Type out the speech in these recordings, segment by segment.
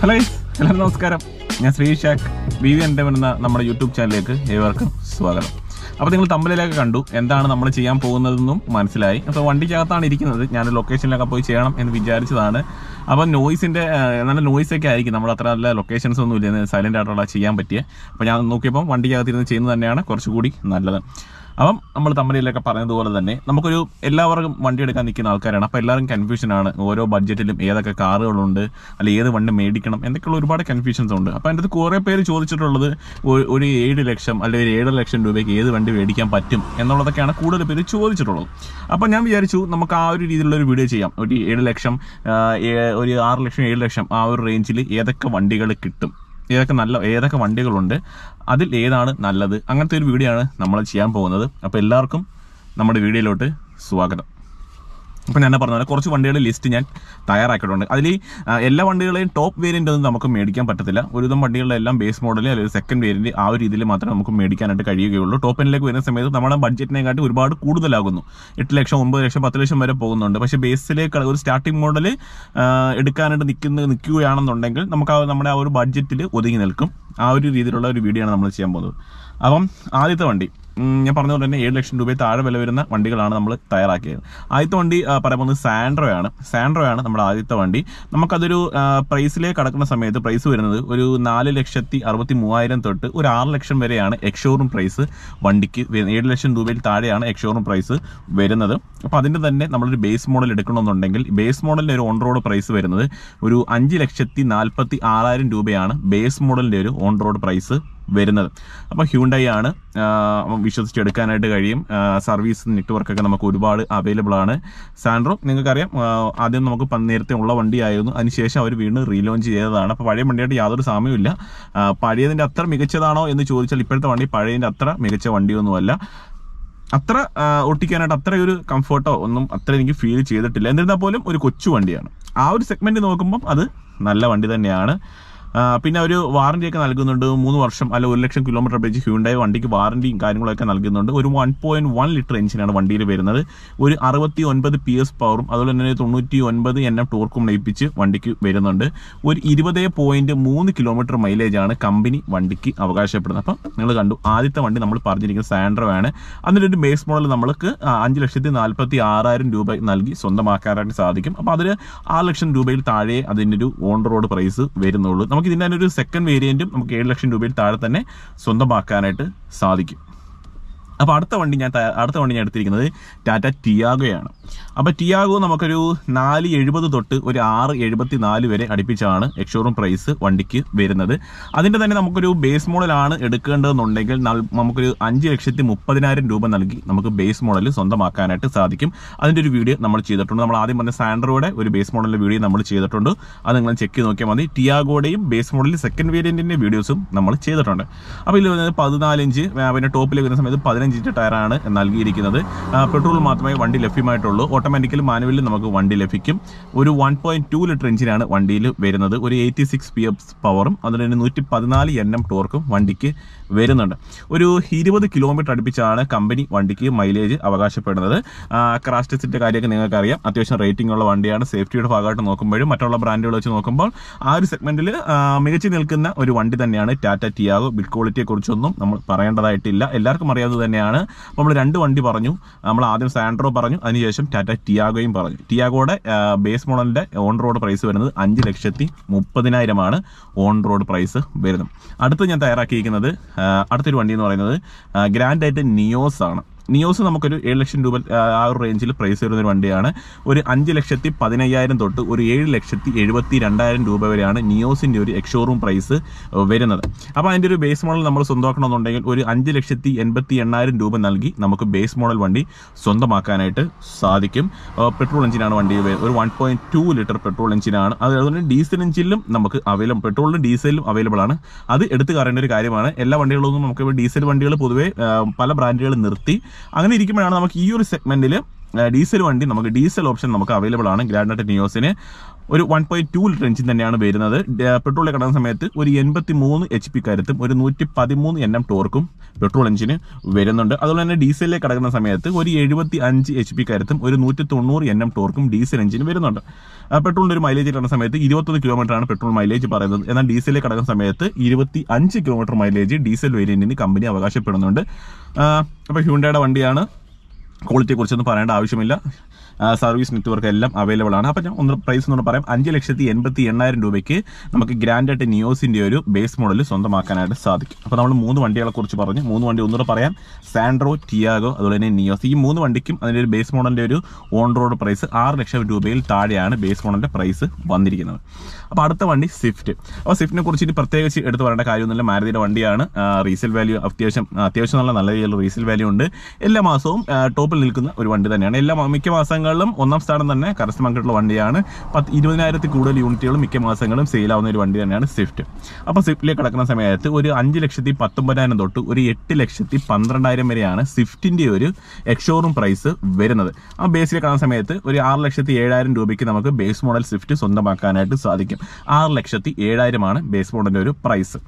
hello എല്ലാവർക്കും നമസ്കാരം ഞാൻ ശ്രീ ഷാഖ് ബി വി എൻ്റെ വരുന്ന നമ്മുടെ യൂട്യൂബ് ചാനലിലേക്ക് ഏവർക്കും സ്വാഗതം അപ്പോൾ നിങ്ങൾ തമ്മിലൊക്കെ കണ്ടു എന്താണ് നമ്മൾ ചെയ്യാൻ പോകുന്നതെന്നും മനസ്സിലായി അപ്പോൾ വണ്ടിക്കകത്താണ് ഇരിക്കുന്നത് ഞാൻ ലൊക്കേഷനിലൊക്കെ പോയി ചെയ്യണം എന്ന് വിചാരിച്ചതാണ് അപ്പോൾ നോയ്സിൻ്റെ നല്ല നോയ്സൊക്കെ ആയിരിക്കും നമ്മൾ അത്ര നല്ല ലൊക്കേഷൻസ് ഒന്നും ഇല്ല സൈലൻ്റ് ആയിട്ടുള്ള ചെയ്യാൻ പറ്റിയ അപ്പോൾ ഞാൻ നോക്കിയപ്പോൾ വണ്ടിക്കകത്തിരുന്ന് ചെയ്യുന്നത് തന്നെയാണ് കുറച്ചുകൂടി നല്ലത് അപ്പം നമ്മൾ തമ്മിലൊക്കെ പറഞ്ഞതുപോലെ തന്നെ നമുക്കൊരു എല്ലാവർക്കും വണ്ടി എടുക്കാൻ നിൽക്കുന്ന ആൾക്കാരാണ് അപ്പോൾ എല്ലാവരും കൺഫ്യൂഷനാണ് ഓരോ ബഡ്ജറ്റിലും ഏതൊക്കെ കാറുകളുണ്ട് അല്ലെങ്കിൽ ഏത് വണ്ടി മേടിക്കണം എന്നൊക്കെയുള്ള ഒരുപാട് കൺഫ്യൂഷൻസ് ഉണ്ട് അപ്പോൾ അതിൻ്റെ കുറേ പേര് ചോദിച്ചിട്ടുള്ളത് ഒരു ഏഴ് ലക്ഷം അല്ലെങ്കിൽ ഒരു ഏഴര ലക്ഷം രൂപയ്ക്ക് ഏത് വണ്ടി മേടിക്കാൻ പറ്റും എന്നുള്ളതൊക്കെയാണ് കൂടുതൽ പേര് ചോദിച്ചിട്ടുള്ളത് അപ്പോൾ ഞാൻ വിചാരിച്ചു നമുക്ക് ആ ഒരു രീതിയിലുള്ള ഒരു വീഡിയോ ചെയ്യാം ഒരു ഏഴ് ലക്ഷം ഒരു ആറ് ലക്ഷം ഏഴ് ലക്ഷം ആ ഒരു റേഞ്ചിൽ ഏതൊക്കെ വണ്ടികൾ കിട്ടും ഏതൊക്കെ നല്ല ഏതൊക്കെ വണ്ടികളുണ്ട് അതിൽ ഏതാണ് നല്ലത് അങ്ങനത്തെ ഒരു വീഡിയോ ആണ് നമ്മൾ ചെയ്യാൻ പോകുന്നത് അപ്പോൾ എല്ലാവർക്കും നമ്മുടെ വീഡിയോയിലോട്ട് സ്വാഗതം ഇപ്പം ഞാൻ പറഞ്ഞ പോലെ കുറച്ച് വണ്ടികളുടെ ലിസ്റ്റ് ഞാൻ തയ്യാറാക്കിയിട്ടുണ്ട് അതിൽ എല്ലാ വണ്ടികളെയും ടോപ്പ് വേരിയൻ്റ് ഒന്നും നമുക്ക് മേടിക്കാൻ പറ്റത്തില്ല ഒരുവിധം വണ്ടികളുടെ എല്ലാം ബേസ് മോഡൽ അല്ലെങ്കിൽ സെക്കൻഡ് വേരിയൻറ്റ് ആ ഒരു രീതിയിൽ മാത്രമേ നമുക്ക് മേടിക്കാനായിട്ട് കഴിയുകയുള്ളൂ ടോപ്പ് എൻഡിലേക്ക് വരുന്ന സമയത്ത് നമ്മുടെ ബഡ്ജറ്റിനെക്കാട്ടി ഒരുപാട് കൂടുതലാകുന്നു എട്ട് ലക്ഷം ഒമ്പത് ലക്ഷം പത്ത് ലക്ഷം വരെ പോകുന്നുണ്ട് പക്ഷേ ബേസിലേക്ക് ഒരു സ്റ്റാർട്ടിംഗ് മോഡൽ എടുക്കാനായിട്ട് നിൽക്കുന്ന നിൽക്കുകയാണെന്നുണ്ടെങ്കിൽ നമുക്ക് ആ നമ്മുടെ ആ ഒരു ബഡ്ജറ്റിൽ ഒതുങ്ങി നിൽക്കും ആ ഒരു രീതിയിലുള്ള ഒരു വീഡിയോ ആണ് നമ്മൾ ചെയ്യാൻ പോകുന്നത് അപ്പം ആദ്യത്തെ വണ്ടി ഞാൻ പറഞ്ഞതുകൊണ്ട് തന്നെ ഏഴ് ലക്ഷം രൂപ താഴെ വില വരുന്ന വണ്ടികളാണ് നമ്മൾ തയ്യാറാക്കിയത് ആദ്യത്തെ വണ്ടി പറയാൻ പോകുന്നത് സാൻഡ്രോ ആണ് സാൻഡ്രോ ആണ് നമ്മുടെ ആദ്യത്തെ വണ്ടി നമുക്കതൊരു പ്രൈസിലേക്ക് കടക്കുന്ന സമയത്ത് പ്രൈസ് വരുന്നത് ഒരു നാല് ലക്ഷത്തി അറുപത്തി മൂവായിരം തൊട്ട് ഒരു ആറ് ലക്ഷം വരെയാണ് എക്സ്ഷോറൂം പ്രൈസ് വണ്ടിക്ക് ഏഴ് ലക്ഷം രൂപയിൽ താഴെയാണ് എക്സ്ഷോറൂം പ്രൈസ് വരുന്നത് അപ്പോൾ അതിൻ്റെ തന്നെ നമ്മളൊരു ബേസ് മോഡൽ എടുക്കണമെന്നുണ്ടെങ്കിൽ ബേസ് മോഡലിൻ്റെ ഒരു ഓൺ റോഡ് പ്രൈസ് വരുന്നത് ഒരു അഞ്ച് ലക്ഷത്തി നാൽപ്പത്തി ആറായിരം രൂപയാണ് ബേസ് മോഡലിൻ്റെ ഒരു ഓൺ റോഡ് പ്രൈസ് വരുന്നത് അപ്പോൾ ഹ്യൂണ്ടൈ ആണ് വിശ്വസിച്ചെടുക്കാനായിട്ട് കഴിയും സർവീസ് നെറ്റ്വർക്കൊക്കെ നമുക്ക് ഒരുപാട് അവൈലബിൾ ആണ് സാൻഡ്രോ നിങ്ങൾക്കറിയാം ആദ്യം നമുക്ക് നേരത്തെ ഉള്ള വണ്ടിയായിരുന്നു അതിനുശേഷം അവർ വീണ്ടും റീലോഞ്ച് ചെയ്തതാണ് അപ്പോൾ പഴയ വണ്ടിയായിട്ട് യാതൊരു സാമ്യമില്ല പഴയതിൻ്റെ അത്ര മികച്ചതാണോ എന്ന് ചോദിച്ചാൽ ഇപ്പോഴത്തെ വണ്ടി പഴയതിൻ്റെ അത്ര മികച്ച വണ്ടിയൊന്നുമല്ല അത്ര ഒട്ടിക്കാനായിട്ട് അത്രയൊരു കംഫർട്ടോ ഒന്നും അത്ര എനിക്ക് ഫീൽ ചെയ്തിട്ടില്ല എന്നിരുന്നാൽ പോലും ഒരു കൊച്ചു വണ്ടിയാണ് ആ ഒരു സെഗ്മെൻറ്റ് നോക്കുമ്പം അത് നല്ല വണ്ടി തന്നെയാണ് പിന്നെ ഒരു വാറണ്ടിയൊക്കെ നൽകുന്നുണ്ട് മൂന്ന് വർഷം അല്ല ഒരു ലക്ഷം കിലോമീറ്റർ പേജ് ഹ്യൂണ്ടായ വണ്ടിക്ക് വാറണ്ടിയും കാര്യങ്ങളൊക്കെ നൽകുന്നുണ്ട് ഒരു വൺ പോയിന്റ് വൺ ലിറ്റർ എഞ്ചിനാണ് വണ്ടിയിൽ വരുന്നത് ഒരു അറുപത്തി ഒൻപത് പി എസ് പവറും അതുപോലെ തന്നെ തൊണ്ണൂറ്റി ഒൻപത് എൻ എം ടോർക്കും ലയിപ്പിച്ച് വണ്ടിക്ക് വരുന്നുണ്ട് ഒരു ഇരുപത് പോയിന്റ് മൂന്ന് കിലോമീറ്റർ മൈലേജാണ് കമ്പനി വണ്ടിക്ക് അവകാശപ്പെടുന്നത് അപ്പം നിങ്ങൾ കണ്ടു ആദ്യത്തെ വണ്ടി നമ്മൾ പറഞ്ഞിരിക്കുന്ന സാൻഡ്രോ ആണ് അതിൻ്റെ ഒരു ബേസ് മോഡൽ നമ്മൾക്ക് അഞ്ച് ലക്ഷത്തി നാൽപ്പത്തി ആറായിരം രൂപ നൽകി സ്വന്തമാക്കാനായിട്ട് സാധിക്കും അപ്പോൾ അതിൽ ആറ് ലക്ഷം രൂപയിൽ താഴെ അതിൻ്റെ ഒരു ഓൺ റോഡ് പ്രൈസ് വരുന്നുള്ളൂ നമുക്ക് ഇതിൻ്റെ തന്നെ ഒരു സെക്കൻഡ് വേരിയൻറ്റും നമുക്ക് ഏഴ് ലക്ഷം രൂപയിൽ താഴെ തന്നെ സ്വന്തമാക്കാനായിട്ട് സാധിക്കും അപ്പോൾ അടുത്ത വണ്ടി ഞാൻ അടുത്ത വണ്ടി ഞാൻ എടുത്തിരിക്കുന്നത് ടാറ്റ ടിയാഗോയാണ് അപ്പോൾ ടിയാഗോ നമുക്കൊരു നാല് എഴുപത് തൊട്ട് ഒരു ആറ് എഴുപത്തി നാല് വരെ അടുപ്പിച്ചാണ് എക്സ്ഷോറൂം പ്രൈസ് വണ്ടിക്ക് വരുന്നത് അതിൻ്റെ തന്നെ നമുക്കൊരു ബേസ് മോഡലാണ് എടുക്കേണ്ടതെന്നുണ്ടെങ്കിൽ നമുക്കൊരു അഞ്ച് ലക്ഷത്തി മുപ്പതിനായിരം രൂപ നൽകി നമുക്ക് ബേസ് മോഡൽ സ്വന്തമാക്കാനായിട്ട് സാധിക്കും അതിൻ്റെ ഒരു വീഡിയോ നമ്മൾ ചെയ്തിട്ടുണ്ട് നമ്മൾ ആദ്യം പറഞ്ഞ സാൻഡറോടെ ഒരു ബേസ് മോഡലിൻ്റെ വീഡിയോ നമ്മൾ ചെയ്തിട്ടുണ്ട് അത് നിങ്ങൾ ചെക്ക് നോക്കിയാൽ മതി ടിയാഗോയുടെയും ബേസ് മോഡലിൽ സെക്കൻഡ് വേരിയൻറ്റിൻ്റെ വീഡിയോസും നമ്മൾ ചെയ്തിട്ടുണ്ട് അപ്പോൾ ഇതിൽ വരുന്നത് പതിനാലിഞ്ച് പിന്നെ ടോപ്പിൽ വരുന്ന സമയത്ത് പതിനഞ്ച് ഇഞ്ച് ടയറാണ് നൽകിയിരിക്കുന്നത് പെട്രോൾ മാത്രമേ വണ്ടി ലഭ്യമായിട്ടുള്ളൂ ഓട്ടോമാറ്റിക്കലി മാനുവലിൽ നമുക്ക് വണ്ടി ലഭിക്കും ഒരു വൺ പോയിന്റ് ടു ലിറ്റർ എഞ്ചിനാണ് വണ്ടിയിൽ വരുന്നത് ഒരു എയ്റ്റി സിക്സ് പി എഫ് പവറും അതിന് തന്നെ നൂറ്റി പതിനാല് എൻ എം ടോർക്കും വണ്ടിക്ക് വരുന്നുണ്ട് ഒരു ഇരുപത് കിലോമീറ്റർ അടുപ്പിച്ചാണ് കമ്പനി വണ്ടിക്ക് മൈലേജ് അവകാശപ്പെടുന്നത് ക്രാഷ് ടെസ്റ്റിൻ്റെ കാര്യമൊക്കെ നിങ്ങൾക്കറിയാം അത്യാവശ്യം റേറ്റിംഗ് ഉള്ള വണ്ടിയാണ് സേഫ്റ്റിയുടെ ഭാഗമായിട്ട് നോക്കുമ്പോഴും മറ്റുള്ള ബ്രാൻഡുകൾ വെച്ച് നോക്കുമ്പോൾ ആ ഒരു സെഗ്മെൻറ്റിൽ മികച്ചു നിൽക്കുന്ന ഒരു വണ്ടി തന്നെയാണ് ടാറ്റ ടിയാഗോ ബിൽഡ് ക്വാളിറ്റിയെക്കുറിച്ചൊന്നും നമ്മൾ പറയേണ്ടതായിട്ടില്ല എല്ലാവർക്കും അറിയാവുന്നത് തന്നെയാണ് തന്നെയാണ് നമ്മൾ രണ്ട് വണ്ടി പറഞ്ഞു നമ്മൾ ആദ്യം സാൻഡ്രോ പറഞ്ഞു അതിനുശേഷം ടാറ്റ ടിയാഗോയും പറഞ്ഞു ടിയാഗോയുടെ ബേസ് മോഡലിൻ്റെ ഓൺ റോഡ് പ്രൈസ് വരുന്നത് അഞ്ച് ലക്ഷത്തി മുപ്പതിനായിരമാണ് ഓൺ റോഡ് പ്രൈസ് വരുന്നത് അടുത്ത് ഞാൻ തയ്യാറാക്കിയിരിക്കുന്നത് അടുത്തൊരു വണ്ടി എന്ന് പറയുന്നത് ഗ്രാൻഡ് നിയോസ് ആണ് നിയോസ് നമുക്കൊരു ഏഴ് ലക്ഷം രൂപ ആ ഒരു റേഞ്ചിൽ പ്രൈസ് വരുന്ന ഒരു വണ്ടിയാണ് ഒരു അഞ്ച് ലക്ഷത്തി പതിനയ്യായിരം തൊട്ട് ഒരു ഏഴ് ലക്ഷത്തി എഴുപത്തി രണ്ടായിരം രൂപ വരെയാണ് നിയോസിൻ്റെ ഒരു എക്സോറൂം പ്രൈസ് വരുന്നത് അപ്പോൾ അതിൻ്റെ ഒരു ബേസ് മോഡൽ നമ്മൾ സ്വന്തമാക്കണമെന്നുണ്ടെങ്കിൽ ഒരു അഞ്ച് ലക്ഷത്തി എൺപത്തി എണ്ണായിരം രൂപ നൽകി നമുക്ക് ബേസ് മോഡൽ വണ്ടി സ്വന്തമാക്കാനായിട്ട് സാധിക്കും പെട്രോൾ എഞ്ചിനാണ് വണ്ടി ഒരു one point two litre petrol എഞ്ചിനാണ് അതുപോലെ ഡീസൽ എഞ്ചിനിലും നമുക്ക് അവൈലബിൾ പെട്രോളിലും ഡീസലിലും അവൈലബിൾ ആണ് അത് എടുത്തു കാറേണ്ട ഒരു കാര്യമാണ് എല്ലാ വണ്ടികളൊന്നും നമുക്ക് ഡീസൽ വണ്ടികൾ പൊതുവേ പല ബ്രാൻഡുകൾ നിർത്തി അങ്ങനെ ഇരിക്കുമ്പോഴാണ് നമുക്ക് ഈ ഒരു സെഗ്മെന്റിൽ ഡീസൽ വണ്ടി നമുക്ക് ഡീസൽ ഓപ്ഷൻ നമുക്ക് അവൈലബിൾ ആണ് ഗ്രാൻഡറ്റ് നിയോസിന് ഒരു one point two litre engine തന്നെയാണ് വരുന്നത് പെട്രോളിൽ കിടന്ന സമയത്ത് ഒരു എൺപത്തി മൂന്ന് എച്ച് പി കരുത്തും ഒരു നൂറ്റി പതിമൂന്ന് എൻ എം ടോർക്കും പെട്രോൾ എഞ്ചിന് വരുന്നുണ്ട് അതുപോലെ തന്നെ ഡീസലിൽ കിടക്കുന്ന സമയത്ത് ഒരു എഴുപത്തി അഞ്ച് എച്ച് പി കരുത്തും ഒരു നൂറ്റി തൊണ്ണൂറ് എൻ എം ടോർക്കും ഡീസൽ എഞ്ചിന് വരുന്നുണ്ട് പെട്രോളിൻ്റെ ഒരു മൈലേജ് കിടക്കുന്ന സമയത്ത് ഇരുപത്തൊന്ന് ആണ് പെട്രോൾ മൈലേജ് പറയുന്നത് എന്നാൽ ഡീസലിൽ കിടക്കുന്ന സമയത്ത് ഇരുപത്തി അഞ്ച് കിലോമീറ്റർ മൈലേജ് ഡീസൽ വേരിയന്റിന് കമ്പനി അവകാശപ്പെടുന്നുണ്ട് അപ്പോൾ ഹ്യൂണ്ടയുടെ വണ്ടിയാണ് ക്വാളിറ്റിയെക്കുറിച്ചൊന്നും പറയേണ്ട ആവശ്യമില്ല സർവീസ് നെറ്റ്വർക്ക് എല്ലാം അവൈലബിൾ ആണ് അപ്പം ഞാൻ ഒന്ന് പ്രൈസ് എന്ന് പറയാം അഞ്ച് ലക്ഷത്തി എൺപത്തി എണ്ണായിരം രൂപയ്ക്ക് നമുക്ക് ഗ്രാൻഡായിട്ട് നിയോസിൻ്റെ ഒരു ബേസ് മോഡൽ സ്വന്തമാക്കാനായിട്ട് സാധിക്കും അപ്പോൾ നമ്മൾ മൂന്ന് വണ്ടികളെ കുറിച്ച് പറഞ്ഞു മൂന്ന് വണ്ടി ഒന്നുകൂടെ പറയാം സാൻഡ്രോ ടിയാഗോ അതുപോലെ തന്നെ നിയോസ് ഈ മൂന്ന് വണ്ടിക്കും അതിൻ്റെ ഒരു ബേസ് മോഡലിൻ്റെ ഒരു ഓൺ റോഡ് പ്രൈസ് ആറ് ലക്ഷം രൂപയിൽ താഴെയാണ് ബേസ് മോഡലിൻ്റെ പ്രൈസ് വന്നിരിക്കുന്നത് അപ്പോൾ അടുത്ത വണ്ടി സ്വിഫ്റ്റ് അപ്പോൾ സ്വിഫ്റ്റിനെ കുറിച്ച് ഇനി പ്രത്യേകിച്ച് എടുത്ത് പറയേണ്ട കാര്യമൊന്നുമില്ല മാരുതിയുടെ വണ്ടിയാണ് റീസെൽ വാല്യൂ അത്യാവശ്യം അത്യാവശ്യം നല്ല നല്ല രീതിയിലുള്ള റീസെൽ വാല്യൂ ഉണ്ട് എല്ലാ മാസവും ടോപ്പിൽ നിൽക്കുന്ന ഒരു വണ്ടി തന്നെയാണ് എല്ലാ മിക്ക മാസങ്ങൾ മാസങ്ങളിലും ഒന്നാം സ്ഥാനം തന്നെ കരസ്ഥമാക്കിയിട്ടുള്ള വണ്ടിയാണ് പത്ത് ഇരുപതിനായിരത്തിൽ കൂടുതൽ യൂണിറ്റുകളും മിക്ക മാസങ്ങളും സെയിലാവുന്ന ഒരു വണ്ടി തന്നെയാണ് സ്വിഫ്റ്റ് അപ്പോൾ സ്വിഫ്റ്റിലേക്ക് കടക്കുന്ന സമയത്ത് ഒരു അഞ്ച് ലക്ഷത്തി പത്തൊമ്പതിനായിരം തൊട്ട് ഒരു എട്ട് ലക്ഷത്തി പന്ത്രണ്ടായിരം വരെയാണ് സ്വിഫ്റ്റിൻ്റെ ഒരു എക്സോറും പ്രൈസ് വരുന്നത് ആ ബേസിൽ കാണുന്ന സമയത്ത് ഒരു ആറ് ലക്ഷത്തി ഏഴായിരം രൂപയ്ക്ക് നമുക്ക് ബേസ് മോഡൽ സ്വിഫ്റ്റ് സ്വന്തമാക്കാനായിട്ട് സാധിക്കും ആറ് ലക്ഷത്തി ഏഴായിരമാണ് ബേസ് മോഡലിൻ്റെ ഒരു പ്രൈസ്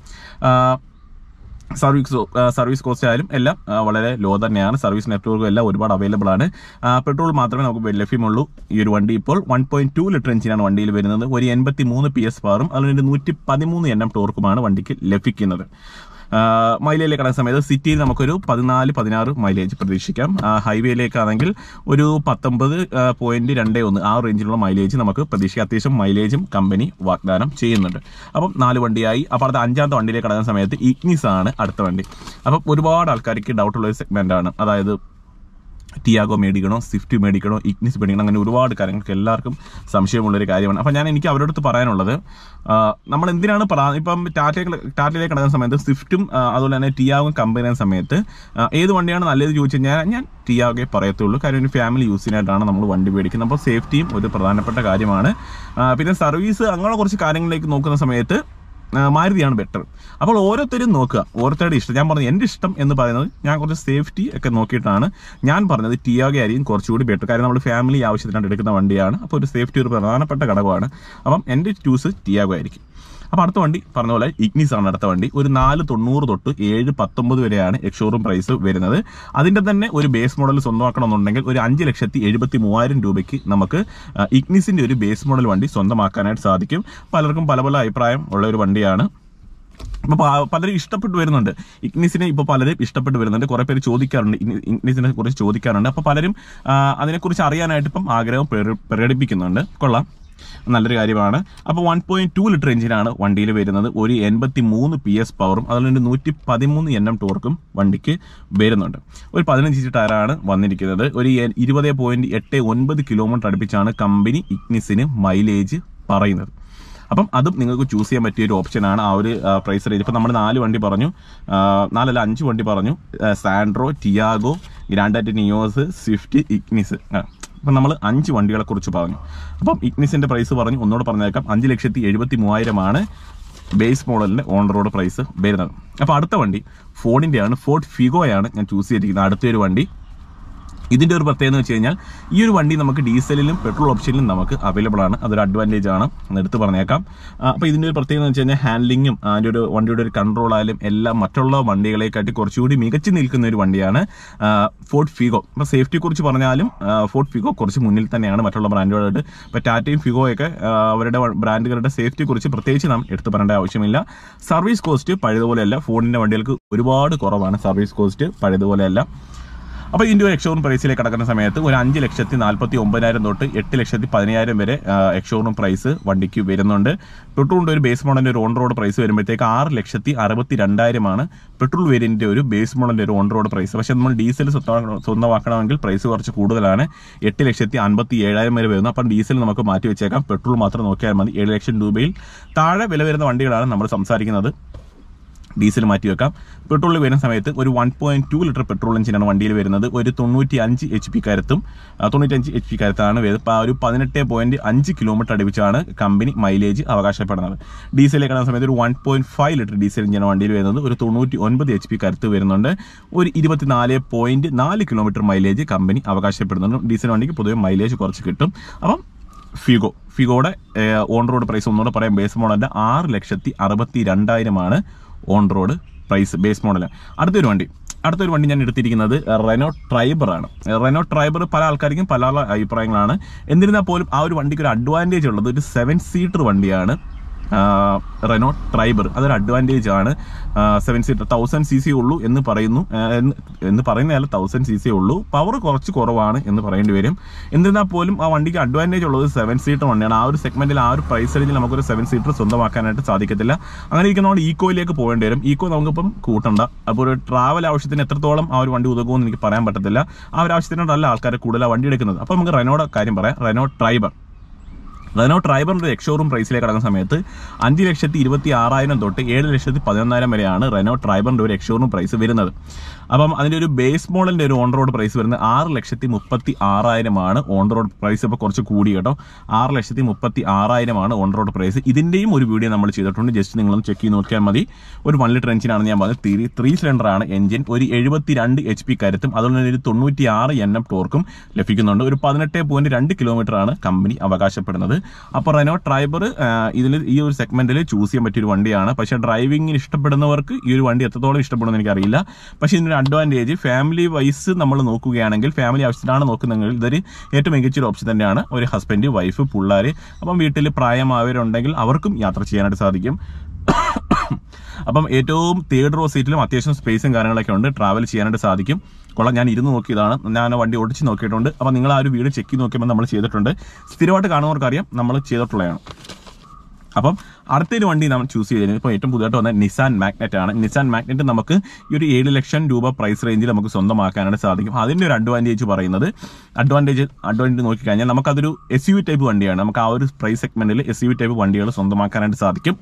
സർവീസ് സർവീസ് കോസ്റ്റ് ആയാലും എല്ലാം വളരെ ലോ തന്നെയാണ് സർവീസ് നെറ്റ്വർക്കും എല്ലാം ഒരുപാട് അവൈലബിൾ ആണ് പെട്രോൾ മാത്രമേ നമുക്ക് ലഭ്യമുള്ളൂ ഈ ഒരു വണ്ടി ഇപ്പോൾ വൺ പോയിന്റ് ടു ലിറ്റർ എഞ്ചിനാണ് വണ്ടിയിൽ വരുന്നത് ഒരു എൺപത്തി മൂന്ന് പി എസ് പാറും അതിനൊരു നൂറ്റി പതിമൂന്ന് എണ്ണം ടോർക്കുമാണ് വണ്ടിക്ക് ലഭിക്കുന്നത് മൈലേജിലേക്ക് കടക്കുന്ന സമയത്ത് സിറ്റിയിൽ നമുക്കൊരു പതിനാല് പതിനാറ് മൈലേജ് പ്രതീക്ഷിക്കാം ഹൈവേയിലേക്കാണെങ്കിൽ ഒരു പത്തൊമ്പത് പോയിന്റ് രണ്ടേ ഒന്ന് ആ റേഞ്ചിലുള്ള മൈലേജ് നമുക്ക് പ്രതീക്ഷിക്കാം അത്യാവശ്യം മൈലേജും കമ്പനി വാഗ്ദാനം ചെയ്യുന്നുണ്ട് അപ്പം നാല് വണ്ടിയായി അപ്പോൾ അടുത്ത അഞ്ചാമത്തെ വണ്ടിയിലേക്ക് കടക്കുന്ന സമയത്ത് ഇഗ്നിസ് ആണ് അടുത്ത വണ്ടി അപ്പം ഒരുപാട് ആൾക്കാർക്ക് ഡൗട്ടുള്ള ഒരു സെഗ്മെൻ്റ് ആണ് അതായത് ടിയാഗോ മേടിക്കണോ സ്വിഫ്റ്റ് മേടിക്കണോ ഇഗ്നിസ് മേടിക്കണം അങ്ങനെ ഒരുപാട് കാര്യങ്ങൾക്ക് എല്ലാവർക്കും സംശയമുള്ളൊരു കാര്യമാണ് അപ്പോൾ ഞാൻ എനിക്ക് അവരോട് പറയാനുള്ളത് നമ്മൾ എന്തിനാണ് പ്രാ ഇപ്പം ടാറ്റയിൽ ടാറ്റയിലേക്ക് കിടക്കുന്ന സമയത്ത് സ്വിഫ്റ്റും അതുപോലെ തന്നെ ടിയാഗോ കമ്പയർ ചെയ്യുന്ന സമയത്ത് ഏത് വണ്ടിയാണ് നല്ലത് ചോദിച്ചു കഴിഞ്ഞാൽ ഞാൻ ടിയാഗോയെ പറയത്തുള്ളൂ കാര്യം ഒരു ഫാമിലി യൂസിനായിട്ടാണ് നമ്മൾ വണ്ടി മേടിക്കുന്നത് അപ്പോൾ സേഫ്റ്റിയും ഒരു പ്രധാനപ്പെട്ട കാര്യമാണ് പിന്നെ സർവീസ് അങ്ങനെയുള്ള കുറച്ച് കാര്യങ്ങളിലേക്ക് നോക്കുന്ന സമയത്ത് മാരുതിയാണ് ബെറ്റർ അപ്പോൾ ഓരോരുത്തരും നോക്കുക ഓരോരുത്തരുടെ ഇഷ്ടം ഞാൻ പറഞ്ഞു എൻ്റെ ഇഷ്ടം എന്ന് പറയുന്നത് ഞാൻ കുറച്ച് സേഫ്റ്റി ഒക്കെ നോക്കിയിട്ടാണ് ഞാൻ പറഞ്ഞത് ടിയാഗ ആയിരിക്കും കുറച്ചുകൂടി ബെറ്റർ കാരണം നമ്മൾ ഫാമിലി ആവശ്യത്തിനായിട്ട് എടുക്കുന്ന വണ്ടിയാണ് അപ്പോൾ ഒരു സേഫ്റ്റി ഒരു പ്രധാനപ്പെട്ട ഘടകമാണ് അപ്പം എൻ്റെ ചൂസ് ടിയാഗോ ആയിരിക്കും അപ്പോൾ അടുത്ത വണ്ടി പറഞ്ഞ പോലെ ഇഗ്നിസ് ആണ് അടുത്ത വണ്ടി ഒരു നാല് തൊണ്ണൂറ് തൊട്ട് ഏഴ് പത്തൊമ്പത് വരെയാണ് എക്സ്ഷോറും പ്രൈസ് വരുന്നത് അതിൻ്റെ തന്നെ ഒരു ബേസ് മോഡൽ സ്വന്തമാക്കണമെന്നുണ്ടെങ്കിൽ ഒരു അഞ്ച് ലക്ഷത്തി എഴുപത്തി മൂവായിരം രൂപയ്ക്ക് നമുക്ക് ഇഗ്നിസിൻ്റെ ഒരു ബേസ് മോഡൽ വണ്ടി സ്വന്തമാക്കാനായിട്ട് സാധിക്കും പലർക്കും പല പല അഭിപ്രായം ഉള്ള ഒരു വണ്ടിയാണ് ഇപ്പോൾ പലരും ഇഷ്ടപ്പെട്ടു വരുന്നുണ്ട് ഇഗ്നിസിനെ ഇപ്പോൾ പലരും ഇഷ്ടപ്പെട്ടു വരുന്നുണ്ട് കുറേ പേര് ചോദിക്കാറുണ്ട് ഇഗ്നിസിനെ കുറിച്ച് ചോദിക്കാറുണ്ട് അപ്പോൾ പലരും അതിനെക്കുറിച്ച് അറിയാനായിട്ട് ഇപ്പം ആഗ്രഹം പ്രകടിപ്പിക്കുന്നുണ്ട് കൊള്ളാം നല്ലൊരു കാര്യമാണ് അപ്പോൾ വൺ പോയിന്റ് ടു ലിറ്റർ എഞ്ചിനാണ് വണ്ടിയിൽ വരുന്നത് ഒരു എൺപത്തി മൂന്ന് പി എസ് പവറും അതുകൊണ്ട് നൂറ്റി പതിമൂന്ന് എൻ എം ടോർക്കും വണ്ടിക്ക് വരുന്നുണ്ട് ഒരു പതിനഞ്ച് ഇഞ്ച് ടയറാണ് വന്നിരിക്കുന്നത് ഒരു ഇരുപത് പോയിന്റ് എട്ട് ഒൻപത് കിലോമീറ്റർ അടുപ്പിച്ചാണ് കമ്പനി ഇഗ്നിസിന് മൈലേജ് പറയുന്നത് അപ്പം അതും നിങ്ങൾക്ക് ചൂസ് ചെയ്യാൻ പറ്റിയ ഒരു ഓപ്ഷനാണ് ആ ഒരു പ്രൈസ് റേഞ്ച് ഇപ്പം നമ്മൾ നാല് വണ്ടി പറഞ്ഞു നാലല്ല അഞ്ച് വണ്ടി പറഞ്ഞു സാൻഡ്രോ ടിയാഗോ ഗ്രാൻഡാറ്റ് നിയോസ് സ്വിഫ്റ്റ് ഇഗ്നിസ് അപ്പം നമ്മൾ അഞ്ച് വണ്ടികളെക്കുറിച്ച് പറഞ്ഞു അപ്പം ഇഗ്നിസിൻ്റെ പ്രൈസ് പറഞ്ഞു ഒന്നുകൂടെ പറഞ്ഞേക്കാം അഞ്ച് ലക്ഷത്തി എഴുപത്തി മൂവായിരമാണ് ബേസ് മോഡലിൻ്റെ ഓൺ റോഡ് പ്രൈസ് വരുന്നത് അപ്പോൾ അടുത്ത വണ്ടി ഫോണിൻ്റെയാണ് ഫോർഡ് ഫിഗോയാണ് ഞാൻ ചൂസ് ചെയ്തിരിക്കുന്നത് അടുത്തൊരു വണ്ടി ഇതിൻ്റെ ഒരു പ്രത്യേകത എന്ന് വെച്ച് കഴിഞ്ഞാൽ ഈ ഒരു വണ്ടി നമുക്ക് ഡീസലിലും പെട്രോൾ ഓപ്ഷനിലും നമുക്ക് അവൈലബിൾ ആണ് അതൊരു അഡ്വാൻറ്റേജ് ആണ് എടുത്ത് പറഞ്ഞേക്കാം അപ്പോൾ ഇതിൻ്റെ ഒരു പ്രത്യേകത എന്ന് വെച്ച് കഴിഞ്ഞാൽ ഹാൻഡിലിങ്ങും അതിൻ്റെ ഒരു വണ്ടിയുടെ ഒരു കൺട്രോൾ ആയാലും എല്ലാം മറ്റുള്ള വണ്ടികളെക്കാട്ടി കുറച്ചുകൂടി മികച്ചു നിൽക്കുന്ന ഒരു വണ്ടിയാണ് ഫോർട്ട് ഫിഗോ ഇപ്പോൾ സേഫ്റ്റിയെക്കുറിച്ച് പറഞ്ഞാലും ഫോർട്ട് ഫിഗോ കുറച്ച് മുന്നിൽ തന്നെയാണ് മറ്റുള്ള ബ്രാൻഡുകളായിട്ട് ഇപ്പോൾ ടാറ്റയും ഫിഗോയൊക്കെ അവരുടെ ബ്രാൻഡുകളുടെ സേഫ്റ്റിയെക്കുറിച്ച് പ്രത്യേകിച്ച് നാം എടുത്തു പറയേണ്ട ആവശ്യമില്ല സർവീസ് കോസ്റ്റ് പഴയതുപോലെയല്ല ഫോണിൻ്റെ വണ്ടികൾക്ക് ഒരുപാട് കുറവാണ് സർവീസ് കോസ്റ്റ് പഴയതുപോലെയല്ല അപ്പോൾ ഇതിൻ്റെ ഒരു എക്ഷോറും പ്രൈസിലേക്ക് കടക്കുന്ന സമയത്ത് ഒരു അഞ്ച് ലക്ഷത്തി നാൽപ്പത്തി ഒമ്പതിനായിരം തൊട്ട് എട്ട് ലക്ഷത്തി പതിനായിരം വരെ എക്ഷോറും പ്രൈസ് വണ്ടിക്ക് വരുന്നുണ്ട് പെട്രോളിൻ്റെ ഒരു ബേസ് മോഡലിൻ്റെ ഒരു ഓൺ റോഡ് പ്രൈസ് വരുമ്പോഴത്തേക്ക് ആറ് ലക്ഷത്തി അറുപത്തി രണ്ടായിരമാണ് പെട്രോൾ വേരിയൻ്റെ ഒരു ബേസ് മോഡലിൻ്റെ ഒരു ഓൺ റോഡ് പ്രൈസ് പക്ഷേ നമ്മൾ ഡീസൽ സ്വന്തമാക്കണമെങ്കിൽ പ്രൈസ് കുറച്ച് കൂടുതലാണ് എട്ട് ലക്ഷത്തി അൻപത്തി ഏഴായിരം വരെ വരുന്നു അപ്പം ഡീസൽ നമുക്ക് മാറ്റി വെച്ചേക്കാം പെട്രോൾ മാത്രം നോക്കിയാൽ മതി ഏഴ് ലക്ഷം രൂപയിൽ താഴെ വില വരുന്ന വണ്ടികളാണ് നമ്മൾ സംസാരിക്കുന്നത് ഡീസൽ മാറ്റി വെക്കാം പെട്രോൾ വരുന്ന സമയത്ത് ഒരു one point two litre petrol എഞ്ചിനാണ് വണ്ടിയിൽ വരുന്നത് ഒരു തൊണ്ണൂറ്റി അഞ്ച് എച്ച് പി കരുത്തും തൊണ്ണൂറ്റഞ്ച് എച്ച് പി കരുത്താണ് വരുന്നത് ഇപ്പോൾ ആ ഒരു പതിനെട്ട് പോയിന്റ് അഞ്ച് കിലോമീറ്റർ അടുപ്പിച്ചാണ് കമ്പനി മൈലേജ് അവകാശപ്പെടുന്നത് ഡീസലിൽ കാണുന്ന സമയത്ത് ഒരു one point five litre diesel എഞ്ചിനാണ് വണ്ടിയിൽ വരുന്നത് ഒരു തൊണ്ണൂറ്റി ഒൻപത് എച്ച് പി കരുത്ത് വരുന്നുണ്ട് ഒരു ഇരുപത്തിനാല് പോയിന്റ് നാല് കിലോമീറ്റർ മൈലേജ് കമ്പനി അവകാശപ്പെടുന്നുണ്ട് ഡീസൽ വണ്ടിക്ക് പൊതുവെ മൈലേജ് കുറച്ച് കിട്ടും അപ്പം ഫിഗോ ഫിഗോയുടെ ഓൺ റോഡ് പ്രൈസ് ഒന്നുകൂടെ പറയാം ബേസ് മോഡലിൻ്റെ ആറ് ലക്ഷത്തി അറുപത്തി രണ്ടായിരമാണ് on road price base model അടുത്തൊരു വണ്ടി അടുത്തൊരു വണ്ടി ഞാൻ എടുത്തിരിക്കുന്നത് റെനോ ട്രൈബറാണ് റെനോ ട്രൈബർ പല ആൾക്കാർക്കും പല അഭിപ്രായങ്ങളാണ് എന്നിരുന്നാൽ പോലും ആ ഒരു വണ്ടിക്ക് ഒരു അഡ്വാൻറ്റേജ് ഉള്ളത് ഒരു സെവൻ സീറ്റർ വണ്ടിയാണ് റെനോ ട്രൈബർ അതൊരു അഡ്വാൻറ്റേജ് ആണ് seven seater thousand C C ഉള്ളൂ എന്ന് പറയുന്നു എന്ന് പറയുന്നതല്ല തൗസൻഡ് സി സി ഉള്ളൂ പവർ കുറച്ച് കുറവാണ് എന്ന് പറയേണ്ടി വരും എന്നിരുന്നാൽ പോലും ആ വണ്ടിക്ക് അഡ്വാൻറ്റേജ് ഉള്ളത് സെവൻ സീറ്റർ വണ്ടിയാണ് ആ ഒരു സെഗ്മെൻറ്റിൽ ആ ഒരു പ്രൈസ് റേഞ്ചിൽ നമുക്കൊരു സെവൻ സീറ്റർ സ്വന്തമാക്കാനായിട്ട് സാധിക്കത്തില്ല അങ്ങനെ ഇരിക്കുന്നതുകൊണ്ട് ഈക്കോയിലേക്ക് പോകേണ്ടി വരും ഈക്കോ നമുക്കിപ്പം കൂട്ടണ്ട അപ്പോൾ ഒരു ട്രാവൽ ആവശ്യത്തിന് എത്രത്തോളം ആ ഒരു വണ്ടി ഉതകുമെന്ന് എനിക്ക് പറയാൻ പറ്റത്തില്ല ആ ഒരു ആവശ്യത്തിനോടല്ല ആൾക്കാർ കൂടുതലാണ് വണ്ടി എടുക്കുന്നത് അപ്പോൾ നമുക്ക് റെനോയുടെ കാര്യം പറയാം റെനോ ട്രൈബർ അതിനോ ട്രൈബൽ എക്സ്ഷോറൂം പ്രൈസിലേക്ക് കടക്കുന്ന സമയത്ത് അഞ്ച് ലക്ഷത്തി ഇരുപത്തി ആറായിരം തൊട്ട് ഏഴ് ലക്ഷത്തി പതിനൊന്നായിരം വരെയാണ് റെനോ ട്രൈബറിൻ്റെ ഒരു എക്സ്ഷോറൂം പ്രൈസ് വരുന്നത് അപ്പം അതിൻ്റെ ഒരു ബേസ് മോഡലിൻ്റെ ഒരു ഓൺ റോഡ് പ്രൈസ് വരുന്നത് ആറ് ലക്ഷത്തി മുപ്പത്തി ആറായിരമാണ് ഓൺ റോഡ് പ്രൈസ് ഇപ്പോൾ കുറച്ച് കൂടി കേട്ടോ ആറ് ലക്ഷത്തി മുപ്പത്തി ആറായിരമാണ് ഓൺ റോഡ് പ്രൈസ് ഇതിൻ്റെയും ഒരു വീഡിയോ നമ്മൾ ചെയ്തിട്ടുണ്ട് ജസ്റ്റ് നിങ്ങളൊന്ന് ചെക്ക് ചെയ്ത് നോക്കിയാൽ മതി ഒരു വൺ ലിറ്റർ എഞ്ചിനാണ് ഞാൻ പറഞ്ഞത് തീരി ത്രീ സിലിണ്ടറാണ് എഞ്ചിൻ ഒരു എഴുപത്തി രണ്ട് എച്ച് പി കരുത്തും അതുപോലെ തന്നെ ഒരു തൊണ്ണൂറ്റി ആറ് എൻ എം ടോർക്കും ലഭിക്കുന്നുണ്ട് ഒരു പതിനെട്ട് പോയിൻറ്റ് രണ്ട് കിലോമീറ്ററാണ് കമ്പനി അവകാശപ്പെടുന്നത് അപ്പോൾ റെനോ ട്രൈബർ ഇതിൽ ഈ ഒരു സെഗ്മെൻറ്റിൽ ചൂസ് ചെയ്യാൻ പറ്റിയൊരു വണ്ടിയാണ് പക്ഷേ ഡ്രൈവിങ്ങിന് ഇഷ്ടപ്പെടുന്നവർക്ക് ഈ ഒരു വണ്ടി എത്രത്തോളം ഇഷ്ടപ്പെടുമെന്ന് എനിക്കറിയില്ല പക്ഷേ ഇതിനൊരു അഡ്വാൻറ്റേജ് ഫാമിലി വൈസ് നമ്മൾ നോക്കുകയാണെങ്കിൽ ഫാമിലി ആവശ്യത്തിനാണ് നോക്കുന്നതെങ്കിൽ ഇതൊരു ഏറ്റവും മികച്ചൊരു ഓപ്ഷൻ തന്നെയാണ് ഒരു ഹസ്ബൻഡ് വൈഫ് പിള്ളേർ അപ്പം വീട്ടിൽ പ്രായമായവരുണ്ടെങ്കിൽ അവർക്കും യാത്ര ചെയ്യാനായിട്ട് സാധിക്കും അപ്പം ഏറ്റവും തേർഡ് റോ സീറ്റിലും അത്യാവശ്യം സ്പേസും കാര്യങ്ങളൊക്കെ ഉണ്ട് ട്രാവൽ ചെയ്യാനായിട്ട് സാധിക്കും കൊള്ളാം ഞാൻ ഇരുന്ന് നോക്കിയതാണ് ഞാൻ വണ്ടി ഓടിച്ച് നോക്കിയിട്ടുണ്ട് അപ്പം നിങ്ങൾ ആ ഒരു വീട് ചെക്ക് നോക്കിയപ്പോൾ നമ്മൾ ചെയ്തിട്ടുണ്ട് സ്ഥിരമായിട്ട് കാണുന്നവർക്കറിയാം നമ്മൾ ചെയ്തിട്ടുള്ളതാണ് അപ്പം അടുത്തൊരു വണ്ടി നമ്മൾ ചൂസ് ചെയ്തിരുന്നത് ഇപ്പോൾ ഏറ്റവും പുതുതായിട്ട് വന്ന നിസാൻ മാഗ്നറ്റ് ആണ് നിസാൻ മാഗ്നറ്റ് നമുക്ക് ഈ ഒരു ഏഴ് ലക്ഷം രൂപ പ്രൈസ് റേഞ്ചിൽ നമുക്ക് സ്വന്തമാക്കാനായിട്ട് സാധിക്കും അതിൻ്റെ ഒരു അഡ്വാൻറ്റേജ് പറയുന്നത് അഡ്വാൻറ്റേജ് അഡ്വാൻറ്റേജ് നോക്കിക്കഴിഞ്ഞാൽ നമുക്കതൊരു എസ് യു ടൈപ്പ് വണ്ടിയാണ് നമുക്ക് ആ ഒരു പ്രൈസ് സെഗ്മെൻറ്റിൽ എസ് യു ടൈപ്പ് വണ്ടികൾ സ്വന്തമാക്കാനായിട്ട് സാധിക്കും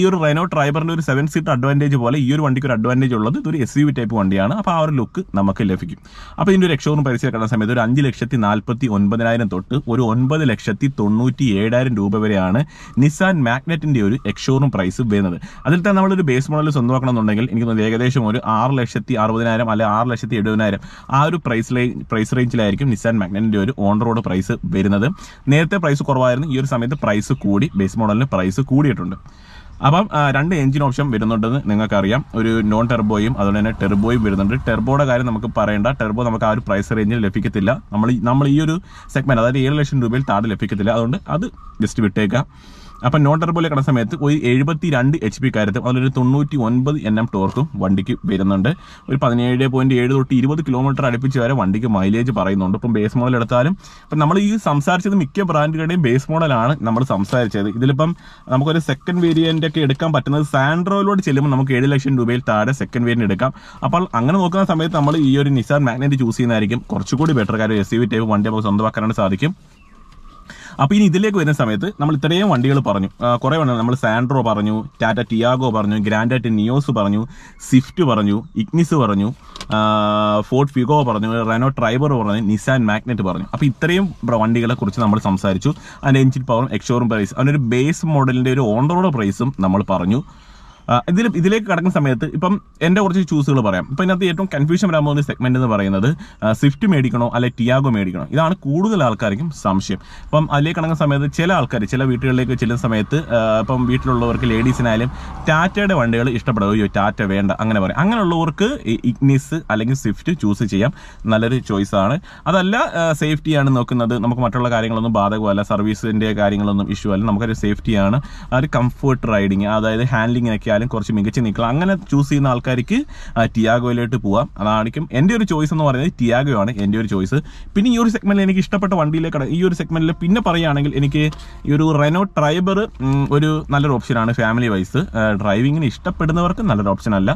ഈ ഒരു റെനോ ഡ്രൈവറിൻ്റെ ഒരു സെവൻ സീറ്റ് അഡ്വാൻറ്റേജ് പോലെ ഈ ഒരു വണ്ടിക്ക് ഒരു അഡ്വാൻറ്റേജ് ഉള്ളത് ഇതൊരു എസ് യു ടൈപ്പ് വണ്ടിയാണ് അപ്പോൾ ആ ഒരു ലുക്ക് നമുക്ക് ലഭിക്കും അപ്പോൾ ഇതിൻ്റെ ഒരു എക്ഷോറും പരിസരം കിട്ടുന്ന സമയത്ത് ഒരു അഞ്ച് ലക്ഷത്തി നാൽപ്പത്തി ഒൻപതിനായിരം തൊട്ട് ഒരു ഒൻപത് ലക്ഷത്തി തൊണ്ണൂറ്റി ഏഴായിരം രൂപ വരെയാണ് നിസാൻ മാഗ്നറ്റ് ബുള്ളറ്റിൻ്റെ ഒരു എക്ഷോറും പ്രൈസ് വരുന്നത് അതിൽ തന്നെ നമ്മളൊരു ബേസ് മോഡൽ സ്വന്തമാക്കണമെന്നുണ്ടെങ്കിൽ എനിക്ക് ഏകദേശം ഒരു ആറ് ലക്ഷത്തി അറുപതിനായിരം അല്ലെങ്കിൽ ആറ് ലക്ഷത്തി എഴുപതിനായിരം ആ ഒരു പ്രൈസ് പ്രൈസ് റേഞ്ചിലായിരിക്കും നിസാൻ മാഗ്നറ്റിൻ്റെ ഒരു ഓൺ റോഡ് പ്രൈസ് വരുന്നത് നേരത്തെ പ്രൈസ് കുറവായിരുന്നു ഈ ഒരു സമയത്ത് പ്രൈസ് കൂടി ബേസ് മോഡലിന് പ്രൈസ് കൂടിയിട്ടുണ്ട് അപ്പം രണ്ട് എഞ്ചിൻ ഓപ്ഷൻ വരുന്നുണ്ടെന്ന് നിങ്ങൾക്കറിയാം ഒരു നോൺ ടെർബോയും അതുപോലെ തന്നെ ടെർബോയും വരുന്നുണ്ട് ടെർബോയുടെ കാര്യം നമുക്ക് പറയേണ്ട ടെർബോ നമുക്ക് ആ ഒരു പ്രൈസ് റേഞ്ചിൽ ലഭിക്കത്തില്ല നമ്മൾ നമ്മൾ ഈ ഒരു സെഗ്മെന്റ് അതായത് ഏഴ് ലക്ഷം രൂപയിൽ താഴെ ലഭിക്കത്തില്ല അതുകൊണ്ട് അത് ജസ്റ്റ് വിട്ടേക്കാം അപ്പൊ നോൺ പോലെ കിടന്ന സമയത്ത് ഒരു എഴുപത്തി രണ്ട് എച്ച് പി കാര്യത്തും അതിലൊരു തൊണ്ണൂറ്റി ഒൻപത് എൻ എം ടോർക്കും വണ്ടിക്ക് വരുന്നുണ്ട് ഒരു പതിനേഴ് പോയിന്റ് ഏഴ് തൊട്ട് ഇരുപത് കിലോമീറ്റർ അടുപ്പിച്ച് വരെ വണ്ടിക്ക് മൈലേജ് പറയുന്നുണ്ട് ഇപ്പം ബേസ് മോഡൽ എടുത്താലും ഇപ്പം നമ്മൾ ഈ സംസാരിച്ചത് മിക്ക ബ്രാൻഡുകളുടെയും ബേസ് മോഡലാണ് നമ്മൾ സംസാരിച്ചത് ഇതിലിപ്പം നമുക്കൊരു സെക്കൻഡ് വേരിയന്റ് ഒക്കെ എടുക്കാൻ പറ്റുന്നത് സാൻഡ്രോയിലോട് ചെല്ലുമ്പോൾ നമുക്ക് ഏഴ് ലക്ഷം രൂപയിൽ താഴെ സെക്കൻഡ് വേരിയന്റ് എടുക്കാം അപ്പോൾ അങ്ങനെ നോക്കുന്ന സമയത്ത് നമ്മൾ ഈ ഒരു നിസാർ മാഗ്നറ്റ് ചൂസ് ചെയ്യുന്നതായിരിക്കും കുറച്ചുകൂടി ബെറ്റർ കാര്യം എസ് വി ടൈപ്പ് വണ്ടി നമുക്ക് സ്വന്തമാക്കാനായിട്ട് സാധിക്കും അപ്പോൾ ഇനി ഇതിലേക്ക് വരുന്ന സമയത്ത് നമ്മൾ ഇത്രയും വണ്ടികൾ പറഞ്ഞു കുറേ വണ്ടികൾ നമ്മൾ സാൻഡ്രോ പറഞ്ഞു ടാറ്റ ടിയാഗോ പറഞ്ഞു ഗ്രാൻഡായിട്ട് നിയോസ് പറഞ്ഞു സ്വിഫ്റ്റ് പറഞ്ഞു ഇഗ്നിസ് പറഞ്ഞു ഫോർട്ട് ഫിഗോ പറഞ്ഞു റെനോ ട്രൈബർ പറഞ്ഞു നിസാൻ മാഗ്നറ്റ് പറഞ്ഞു അപ്പോൾ ഇത്രയും വണ്ടികളെ കുറിച്ച് നമ്മൾ സംസാരിച്ചു അതിൻ്റെ എഞ്ചിൻ പവറും എക്സോറും പ്രൈസ് അതിനൊരു ബേസ് മോഡലിൻ്റെ ഒരു ഓൺ റോഡ് പ്രൈസും നമ്മൾ പറഞ്ഞു ഇതിൽ ഇതിലേക്ക് കടക്കുന്ന സമയത്ത് ഇപ്പം എൻ്റെ കുറച്ച് ചൂസുകൾ പറയാം ഇപ്പം ഇതിനകത്ത് ഏറ്റവും കൺഫ്യൂഷൻ വരാൻ പോകുന്ന സെഗ്മെന്റ് എന്ന് പറയുന്നത് സ്വിഫ്റ്റ് മേടിക്കണോ അല്ലെ ടിയാഗോ മേടിക്കണോ ഇതാണ് കൂടുതൽ ആൾക്കാർക്കും സംശയം ഇപ്പം അതിലേക്ക് കടക്കുന്ന സമയത്ത് ചില ആൾക്കാർ ചില വീട്ടുകളിലേക്ക് ചെല്ലുന്ന സമയത്ത് ഇപ്പം വീട്ടിലുള്ളവർക്ക് ലേഡീസിനായാലും ടാറ്റയുടെ വണ്ടികൾ ഇഷ്ടപ്പെടുക അയ്യോ ടാറ്റ വേണ്ട അങ്ങനെ പറയാം അങ്ങനെയുള്ളവർക്ക് ഇഗ്നിസ് അല്ലെങ്കിൽ സ്വിഫ്റ്റ് ചൂസ് ചെയ്യാം നല്ലൊരു ചോയ്സാണ് അതല്ല സേഫ്റ്റിയാണ് നോക്കുന്നത് നമുക്ക് മറ്റുള്ള കാര്യങ്ങളൊന്നും ബാധകമല്ല സർവീസിൻ്റെ കാര്യങ്ങളൊന്നും ഇഷ്യൂ അല്ല നമുക്കൊരു സേഫ്റ്റിയാണ് ആ ഒരു കംഫർട്ട് റൈഡിങ് അതായത് ഹാൻഡിലിങ്ങിനൊക്കെ ആയാലും കുറച്ച് മികച്ച് നിൽക്കണം അങ്ങനെ ചൂസ് ചെയ്യുന്ന ആൾക്കാർക്ക് ടിയാഗോയിലോട്ട് പോവാം അതായിരിക്കും എൻ്റെ ഒരു ചോയ്സ് എന്ന് പറയുന്നത് ടിയാഗോ ആണ് എൻ്റെ ഒരു ചോയ്സ് പിന്നെ ഈ ഒരു സെഗ്മെന്റിൽ എനിക്ക് ഇഷ്ടപ്പെട്ട കട ഈ ഒരു സെഗ്മെന്റിൽ പിന്നെ പറയുകയാണെങ്കിൽ എനിക്ക് ഈ ഒരു റെനോ ട്രൈബർ ഒരു നല്ലൊരു ഓപ്ഷനാണ് ഫാമിലി വൈസ് ഡ്രൈവിങ്ങിന് ഇഷ്ടപ്പെടുന്നവർക്ക് നല്ലൊരു ഓപ്ഷൻ അല്ല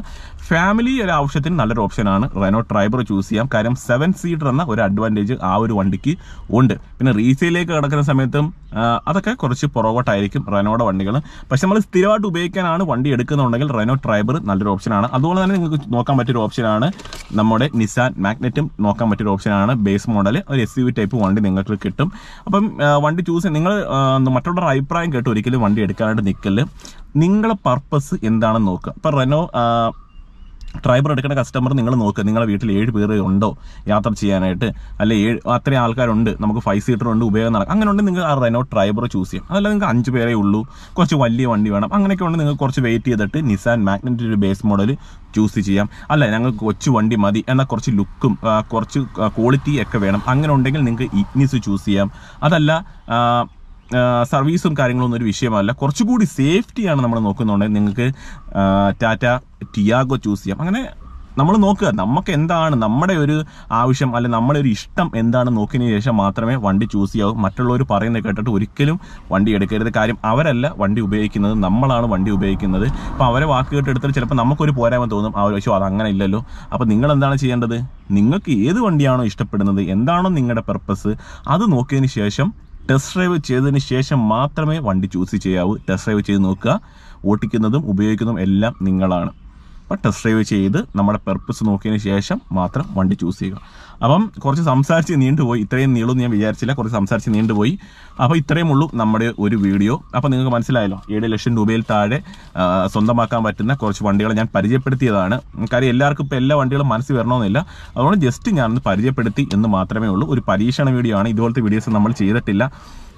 ഫാമിലി ഒരു ആവശ്യത്തിന് നല്ലൊരു ഓപ്ഷനാണ് റെനോ ട്രൈബർ ചൂസ് ചെയ്യാം കാര്യം സെവൻ സീറ്റർ എന്ന ഒരു അഡ്വാൻറ്റേജ് ആ ഒരു വണ്ടിക്ക് ഉണ്ട് പിന്നെ റീസെയിലേക്ക് കിടക്കുന്ന സമയത്തും അതൊക്കെ കുറച്ച് പുറകോട്ടായിരിക്കും റെനോയുടെ വണ്ടികൾ പക്ഷെ നമ്മൾ സ്ഥിരമായിട്ട് ഉപയോഗിക്കാനാണ് വണ്ടി എടുക്കുന്നത് നിൽക്കുന്നുണ്ടെങ്കിൽ റെനോ ട്രൈബർ നല്ലൊരു ഓപ്ഷനാണ് അതുപോലെ തന്നെ നിങ്ങൾക്ക് നോക്കാൻ പറ്റിയൊരു ഓപ്ഷനാണ് നമ്മുടെ നിസാൻ മാഗ്നറ്റും നോക്കാൻ പറ്റിയൊരു ഓപ്ഷനാണ് ബേസ് മോഡൽ ഒരു എസ് യു ടൈപ്പ് വണ്ടി നിങ്ങൾക്ക് കിട്ടും അപ്പം വണ്ടി ചൂസ് നിങ്ങൾ മറ്റുള്ളവരുടെ അഭിപ്രായം കേട്ട് ഒരിക്കലും വണ്ടി എടുക്കാനായിട്ട് നിൽക്കല് നിങ്ങളുടെ പർപ്പസ് എന്താണെന്ന് നോക്കുക ഇപ്പം റെനോ ഡ്രൈവർ എടുക്കുന്ന കസ്റ്റമർ നിങ്ങൾ നോക്കുക നിങ്ങളുടെ വീട്ടിൽ ഏഴ് പേര് ഉണ്ടോ യാത്ര ചെയ്യാനായിട്ട് അല്ലെ ഏഴ് അത്രയും ആൾക്കാരുണ്ട് നമുക്ക് ഫൈവ് സീറ്റർ ഉണ്ട് ഉപയോഗം നടക്കാം അങ്ങനെ ഉണ്ടെങ്കിൽ നിങ്ങൾ ആ റെനോ ഡ്രൈവർ ചൂസ് ചെയ്യാം അതല്ല നിങ്ങൾക്ക് അഞ്ച് പേരേ ഉള്ളൂ കുറച്ച് വലിയ വണ്ടി വേണം അങ്ങനെയൊക്കെ ഉണ്ട് നിങ്ങൾ കുറച്ച് വെയിറ്റ് ചെയ്തിട്ട് നിസാൻ മാഗ്നറ്റിൻ്റെ ഒരു ബേസ് മോഡൽ ചൂസ് ചെയ്യാം അല്ല ഞങ്ങൾക്ക് കൊച്ചു വണ്ടി മതി എന്നാൽ കുറച്ച് ലുക്കും കുറച്ച് ക്വാളിറ്റി ഒക്കെ വേണം അങ്ങനെ ഉണ്ടെങ്കിൽ നിങ്ങൾക്ക് ഇഗ്നിസ് ചൂസ് ചെയ്യാം അതല്ല സർവീസും കാര്യങ്ങളൊന്നും ഒരു വിഷയമല്ല കുറച്ചുകൂടി സേഫ്റ്റിയാണ് നമ്മൾ നോക്കുന്നുണ്ടെങ്കിൽ നിങ്ങൾക്ക് ടാറ്റ ടിയാഗോ ചൂസ് ചെയ്യാം അങ്ങനെ നമ്മൾ നോക്കുക നമുക്ക് എന്താണ് നമ്മുടെ ഒരു ആവശ്യം അല്ലെ നമ്മുടെ ഒരു ഇഷ്ടം എന്താണ് നോക്കിയതിന് ശേഷം മാത്രമേ വണ്ടി ചൂസ് ചെയ്യാവൂ മറ്റുള്ളവർ പറയുന്നത് കേട്ടിട്ട് ഒരിക്കലും വണ്ടി എടുക്കരുത് കാര്യം അവരല്ല വണ്ടി ഉപയോഗിക്കുന്നത് നമ്മളാണ് വണ്ടി ഉപയോഗിക്കുന്നത് അപ്പോൾ അവരെ വാക്ക് കേട്ടെടുത്തിട്ട് ചിലപ്പോൾ നമുക്കൊരു പോരായ്മ തോന്നും ആ പക്ഷോ അതങ്ങനെ ഇല്ലല്ലോ അപ്പോൾ നിങ്ങൾ എന്താണ് ചെയ്യേണ്ടത് നിങ്ങൾക്ക് ഏത് വണ്ടിയാണോ ഇഷ്ടപ്പെടുന്നത് എന്താണോ നിങ്ങളുടെ പർപ്പസ് അത് നോക്കിയതിന് ശേഷം ടെസ്റ്റ് ഡ്രൈവ് ചെയ്തതിന് ശേഷം മാത്രമേ വണ്ടി ചൂസ് ചെയ്യാവൂ ടെസ്റ്റ് ഡ്രൈവ് ചെയ്ത് നോക്കുക ഓട്ടിക്കുന്നതും ഉപയോഗിക്കുന്നതും എല്ലാം നിങ്ങളാണ് അപ്പോൾ ടെസ്റ്റ് ഡ്രൈവ് ചെയ്ത് നമ്മുടെ പെർപ്പസ് നോക്കിയതിന് ശേഷം മാത്രം വണ്ടി ചൂസ് ചെയ്യുക അപ്പം കുറച്ച് സംസാരിച്ച് നീണ്ടുപോയി ഇത്രയും നീളും ഞാൻ വിചാരിച്ചില്ല കുറച്ച് സംസാരിച്ച് നീണ്ടുപോയി അപ്പോൾ ഇത്രയും ഉള്ളൂ നമ്മുടെ ഒരു വീഡിയോ അപ്പോൾ നിങ്ങൾക്ക് മനസ്സിലായല്ലോ ഏഴ് ലക്ഷം രൂപയിൽ താഴെ സ്വന്തമാക്കാൻ പറ്റുന്ന കുറച്ച് വണ്ടികൾ ഞാൻ പരിചയപ്പെടുത്തിയതാണ് കാര്യം എല്ലാവർക്കും ഇപ്പോൾ എല്ലാ വണ്ടികളും മനസ്സിൽ വരണമെന്നില്ല അതുകൊണ്ട് ജസ്റ്റ് ഞാനൊന്ന് പരിചയപ്പെടുത്തി എന്ന് മാത്രമേ ഉള്ളൂ ഒരു പരീക്ഷണ വീഡിയോ ആണ് ഇതുപോലത്തെ വീഡിയോസ് നമ്മൾ ചെയ്തിട്ടില്ല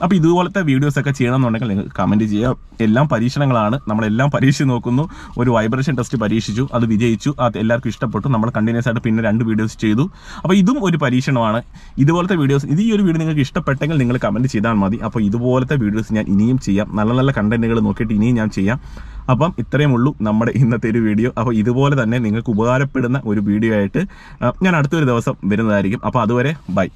അപ്പോൾ ഇതുപോലത്തെ വീഡിയോസ് ഒക്കെ ചെയ്യണമെന്നുണ്ടെങ്കിൽ നിങ്ങൾക്ക് കമൻറ്റ് ചെയ്യാം എല്ലാം പരീക്ഷണങ്ങളാണ് നമ്മളെല്ലാം പരീക്ഷിച്ച് നോക്കുന്നു ഒരു വൈബ്രേഷൻ ടെസ്റ്റ് പരീക്ഷിച്ചു അത് വിജയിച്ചു അത് എല്ലാവർക്കും ഇഷ്ടപ്പെട്ടു നമ്മൾ കണ്ടിന്യൂസ് ആയിട്ട് പിന്നെ രണ്ട് വീഡിയോസ് ചെയ്തു അപ്പോൾ ഇതും ഒരു പരീക്ഷണമാണ് ഇതുപോലത്തെ വീഡിയോസ് ഇത് ഈ ഒരു വീഡിയോ നിങ്ങൾക്ക് ഇഷ്ടപ്പെട്ടെങ്കിൽ നിങ്ങൾ കമൻറ്റ് ചെയ്താൽ മതി അപ്പോൾ ഇതുപോലത്തെ വീഡിയോസ് ഞാൻ ഇനിയും ചെയ്യാം നല്ല നല്ല കണ്ടന്റുകൾ നോക്കിയിട്ട് ഇനിയും ഞാൻ ചെയ്യാം അപ്പം ഇത്രയും ഉള്ളൂ നമ്മുടെ ഇന്നത്തെ ഒരു വീഡിയോ അപ്പോൾ ഇതുപോലെ തന്നെ നിങ്ങൾക്ക് ഉപകാരപ്പെടുന്ന ഒരു വീഡിയോ ആയിട്ട് ഞാൻ അടുത്തൊരു ദിവസം വരുന്നതായിരിക്കും അപ്പോൾ അതുവരെ ബൈ